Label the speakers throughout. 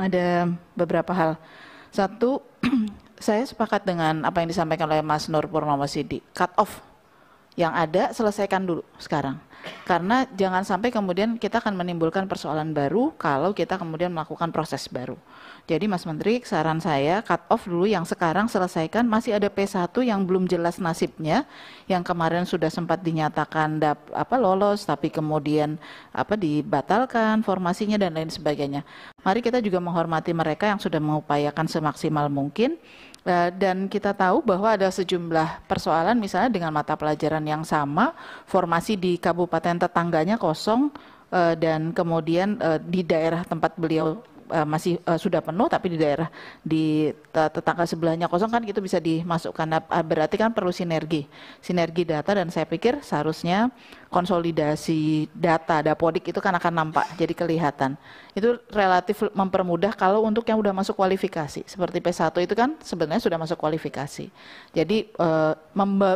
Speaker 1: ada beberapa hal. Satu, saya sepakat dengan apa yang disampaikan oleh Mas Nur Purnomo Sidi, cut off yang ada selesaikan dulu sekarang. Karena jangan sampai kemudian kita akan menimbulkan persoalan baru kalau kita kemudian melakukan proses baru. Jadi Mas Menteri, saran saya cut off dulu yang sekarang selesaikan masih ada P1 yang belum jelas nasibnya yang kemarin sudah sempat dinyatakan dap, apa lolos tapi kemudian apa dibatalkan formasinya dan lain sebagainya. Mari kita juga menghormati mereka yang sudah mengupayakan semaksimal mungkin eh, dan kita tahu bahwa ada sejumlah persoalan misalnya dengan mata pelajaran yang sama, formasi di kabupaten tetangganya kosong eh, dan kemudian eh, di daerah tempat beliau uh, masih uh, sudah penuh tapi di daerah di tetangga sebelahnya kosong kan itu bisa dimasukkan nah, eh, berarti kan perlu sinergi sinergi data dan saya pikir seharusnya konsolidasi data dapodik itu kan akan nampak jadi kelihatan itu relatif mempermudah kalau untuk yang sudah masuk kualifikasi seperti P1 itu kan sebenarnya sudah masuk kualifikasi jadi uh,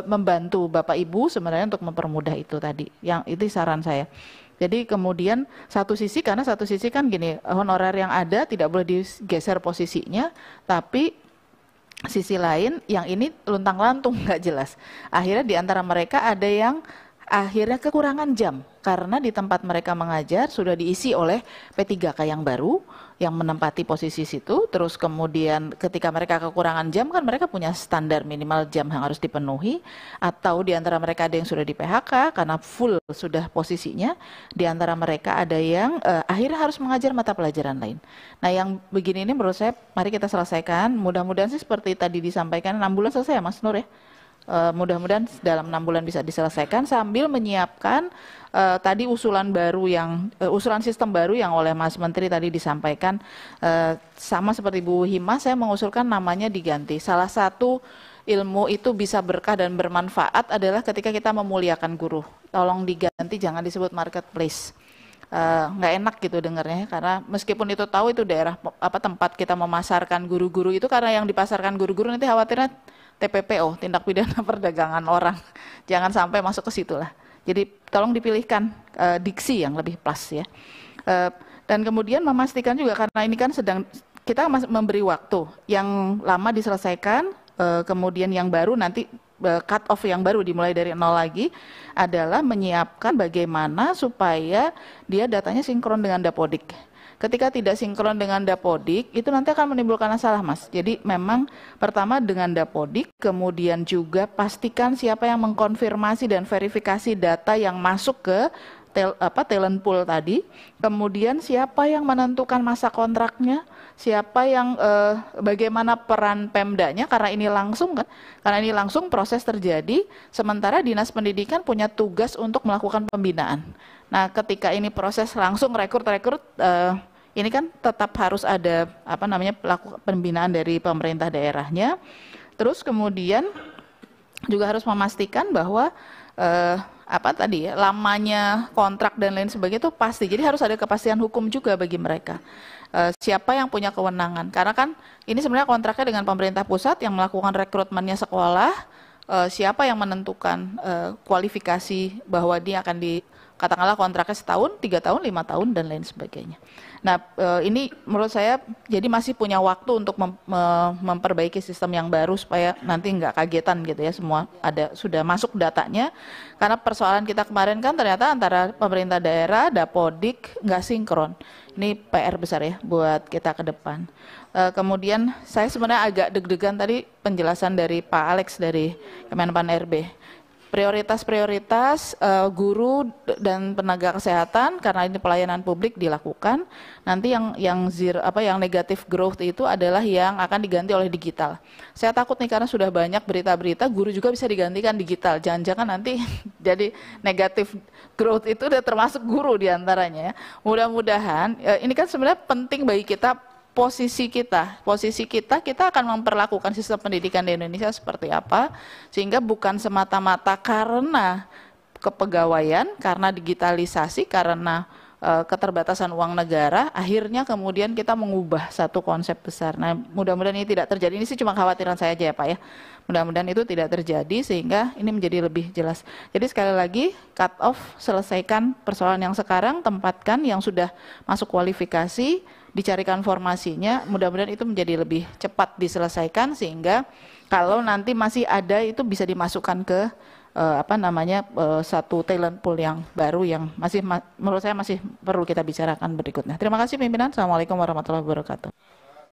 Speaker 1: membantu bapak ibu sebenarnya untuk mempermudah itu tadi yang itu saran saya jadi kemudian satu sisi karena satu sisi kan gini honorer yang ada tidak boleh digeser posisinya, tapi sisi lain yang ini luntang lantung nggak jelas. Akhirnya di antara mereka ada yang akhirnya kekurangan jam karena di tempat mereka mengajar sudah diisi oleh P3K yang baru yang menempati posisi situ terus kemudian ketika mereka kekurangan jam kan mereka punya standar minimal jam yang harus dipenuhi atau di antara mereka ada yang sudah di PHK karena full sudah posisinya di antara mereka ada yang uh, akhirnya harus mengajar mata pelajaran lain. Nah, yang begini ini menurut saya mari kita selesaikan. Mudah-mudahan sih seperti tadi disampaikan 6 bulan selesai ya Mas Nur ya. Uh, mudah-mudahan dalam enam bulan bisa diselesaikan sambil menyiapkan uh, tadi usulan baru yang uh, usulan sistem baru yang oleh Mas Menteri tadi disampaikan uh, sama seperti Bu Hima saya mengusulkan namanya diganti salah satu ilmu itu bisa berkah dan bermanfaat adalah ketika kita memuliakan guru tolong diganti jangan disebut marketplace nggak uh, enak gitu dengarnya karena meskipun itu tahu itu daerah apa tempat kita memasarkan guru-guru itu karena yang dipasarkan guru-guru nanti khawatirnya TPPO, tindak pidana perdagangan orang. Jangan sampai masuk ke situ lah. Jadi tolong dipilihkan e, diksi yang lebih plus ya. E, dan kemudian memastikan juga karena ini kan sedang kita memberi waktu yang lama diselesaikan, e, kemudian yang baru nanti e, cut off yang baru dimulai dari nol lagi adalah menyiapkan bagaimana supaya dia datanya sinkron dengan dapodik ketika tidak sinkron dengan dapodik itu nanti akan menimbulkan masalah mas jadi memang pertama dengan dapodik kemudian juga pastikan siapa yang mengkonfirmasi dan verifikasi data yang masuk ke tel, apa, talent pool tadi, kemudian siapa yang menentukan masa kontraknya, siapa yang eh, bagaimana peran Pemdanya karena ini langsung kan, karena ini langsung proses terjadi, sementara dinas pendidikan punya tugas untuk melakukan pembinaan. Nah, ketika ini proses langsung rekrut-rekrut. Eh, ini kan tetap harus ada apa namanya pelaku pembinaan dari pemerintah daerahnya. Terus kemudian juga harus memastikan bahwa eh, apa tadi ya, lamanya kontrak dan lain sebagainya itu pasti. Jadi harus ada kepastian hukum juga bagi mereka. E, siapa yang punya kewenangan? Karena kan ini sebenarnya kontraknya dengan pemerintah pusat yang melakukan rekrutmennya sekolah. E, siapa yang menentukan e, kualifikasi bahwa dia akan di katakanlah kontraknya setahun, tiga tahun, lima tahun dan lain sebagainya. Nah eh, ini menurut saya jadi masih punya waktu untuk memperbaiki sistem yang baru supaya nanti nggak kagetan gitu ya semua ada sudah masuk datanya karena persoalan kita kemarin kan ternyata antara pemerintah daerah, dapodik nggak sinkron. Ini PR besar ya buat kita ke depan. Eh, kemudian saya sebenarnya agak deg-degan tadi penjelasan dari Pak Alex dari Kemenpan RB prioritas-prioritas uh, guru dan tenaga kesehatan karena ini pelayanan publik dilakukan. Nanti yang yang zero, apa yang negatif growth itu adalah yang akan diganti oleh digital. Saya takut nih karena sudah banyak berita-berita guru juga bisa digantikan digital. Jangan-jangan nanti jadi negatif growth itu udah termasuk guru diantaranya. Mudah-mudahan uh, ini kan sebenarnya penting bagi kita posisi kita. Posisi kita, kita akan memperlakukan sistem pendidikan di Indonesia seperti apa, sehingga bukan semata-mata karena kepegawaian, karena digitalisasi, karena Eh, keterbatasan uang negara, akhirnya kemudian kita mengubah satu konsep besar. Nah, mudah-mudahan ini tidak terjadi. Ini sih cuma khawatiran saya aja ya Pak ya. Mudah-mudahan itu tidak terjadi sehingga ini menjadi lebih jelas. Jadi sekali lagi cut off, selesaikan persoalan yang sekarang, tempatkan yang sudah masuk kualifikasi, dicarikan formasinya. Mudah-mudahan itu menjadi lebih cepat diselesaikan sehingga kalau nanti masih ada itu bisa dimasukkan ke uh, apa namanya uh, satu talent pool yang baru yang masih ma menurut saya masih perlu kita bicarakan berikutnya. Terima kasih pimpinan. Assalamualaikum warahmatullahi wabarakatuh.